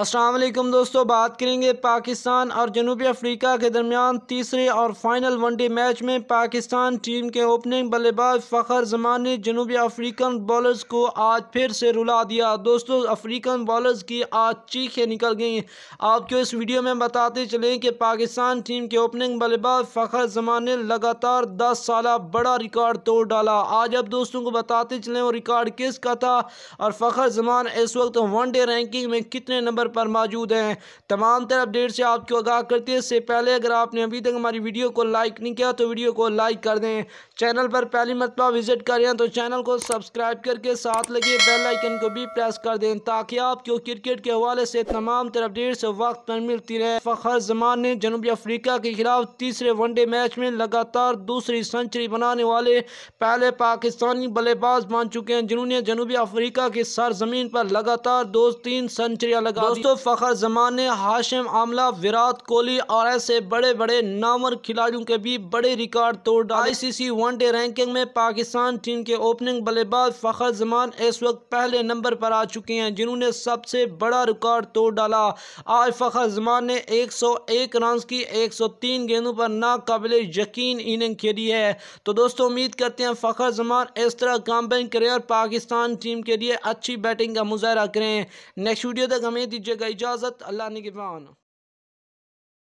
असलम दोस्तों बात करेंगे पाकिस्तान और जनूबी अफ्रीका के दरमियान तीसरे और फाइनल वनडे मैच में पाकिस्तान टीम के ओपनिंग बल्लेबाज फ़खर जमान ने जनूबी अफ्रीकन बॉलर्स को आज फिर से रुला दिया दोस्तों अफ्रीकन बॉलर्स की आज चीखें निकल गई आपको इस वीडियो में बताते चलें कि पाकिस्तान टीम के ओपनिंग बल्लेबाज फ़खर जमान ने लगातार दस साल बड़ा रिकॉर्ड तोड़ डाला आज अब दोस्तों को बताते चलें वो रिकॉर्ड किसका था और फ़खर जमान इस वक्त वनडे रैंकिंग में कितने नंबर नंबर पर मौजूद हैं तमाम तरह अपडेट से आपको आगाह करते हैं इससे पहले अगर आपने अभी तक हमारी वीडियो को लाइक नहीं किया तो वीडियो को लाइक कर दें चैनल पर पहली मरतबा विजिट करें तो चैनल को सब्सक्राइब करके साथ लगे बेल आइकन को भी प्रेस कर दें ताकि आपको क्रिकेट के हवाले से तमाम तरह अपडेट वक्त पर मिलती रहे फ़खर जमान ने जनूबी अफ्रीका के खिलाफ तीसरे वनडे मैच में लगातार दूसरी सेंचुरी बनाने वाले पहले पाकिस्तानी बल्लेबाज बन चुके हैं जिन्होंने जनूबी अफ्रीका की सरजमीन पर लगातार दो तीन सेंचुरियां लगा दोस्तों फ़खर जमान ने हाशिम आमला विराट कोहली और ऐसे बड़े बड़े नामर खिलाड़ियों के भी बड़े रिकॉर्ड तोड़ डाले आईसीसी वनडे रैंकिंग में पाकिस्तान टीम के ओपनिंग बल्लेबाज फ़खर जमान इस वक्त पहले नंबर पर आ चुके हैं जिन्होंने सबसे बड़ा रिकॉर्ड तोड़ डाला आज फ़खर जमान ने एक सौ एक रन की एक सौ तीन गेंदों पर नाकबले यकीन इनिंग खेली है तो दोस्तों उम्मीद करते हैं फ़खर जमान इस तरह कामबैन करें और पाकिस्तान टीम के लिए अच्छी बैटिंग का मुजाहरा करें नेक्स्ट वीडियो तक हमें दीजिएगा इजाज़त अल्लाह ने गिवान